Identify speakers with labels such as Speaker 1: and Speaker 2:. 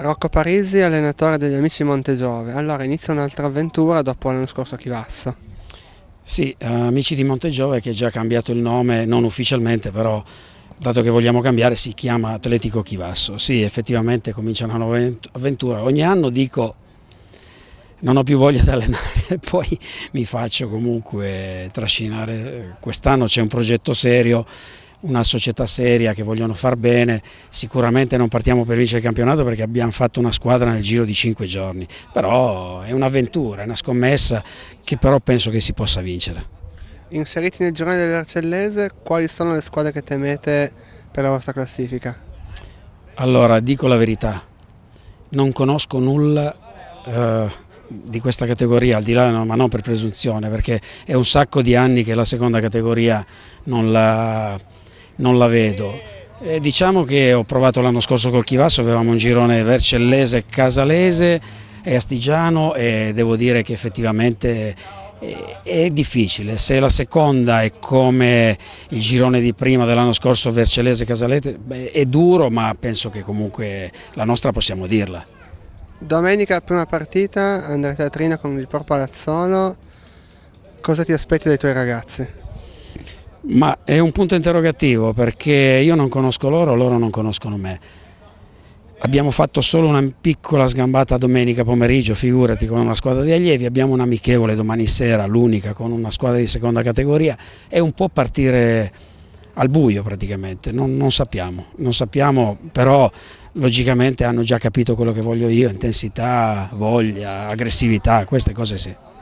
Speaker 1: Rocco Parisi, allenatore degli Amici Montegiove. Allora inizia un'altra avventura dopo l'anno scorso a Chivassa.
Speaker 2: Sì, eh, Amici di Montegiove che ha già cambiato il nome, non ufficialmente però dato che vogliamo cambiare si chiama Atletico Chivasso. Sì, effettivamente comincia una nuova avventura. Ogni anno dico non ho più voglia di allenare, poi mi faccio comunque trascinare. Quest'anno c'è un progetto serio una società seria che vogliono far bene, sicuramente non partiamo per vincere il campionato perché abbiamo fatto una squadra nel giro di cinque giorni, però è un'avventura, è una scommessa che però penso che si possa vincere.
Speaker 1: Inseriti nel girone dell'Arcellese, quali sono le squadre che temete per la vostra classifica?
Speaker 2: Allora, dico la verità, non conosco nulla eh, di questa categoria, al di là, no, ma non per presunzione, perché è un sacco di anni che la seconda categoria non la non la vedo. E diciamo che ho provato l'anno scorso col Chivasso, avevamo un girone Vercellese, Casalese e Astigiano e devo dire che effettivamente eh, è difficile, se la seconda è come il girone di prima dell'anno scorso Vercellese casalese, è duro ma penso che comunque la nostra possiamo dirla.
Speaker 1: Domenica prima partita andrete a Trina con il Pro Palazzolo, cosa ti aspetti dai tuoi ragazzi?
Speaker 2: Ma è un punto interrogativo perché io non conosco loro, loro non conoscono me. Abbiamo fatto solo una piccola sgambata domenica pomeriggio, figurati, con una squadra di allievi, abbiamo un'amichevole domani sera, l'unica, con una squadra di seconda categoria, è un po' partire al buio praticamente, non, non, sappiamo, non sappiamo, però logicamente hanno già capito quello che voglio io, intensità, voglia, aggressività, queste cose sì.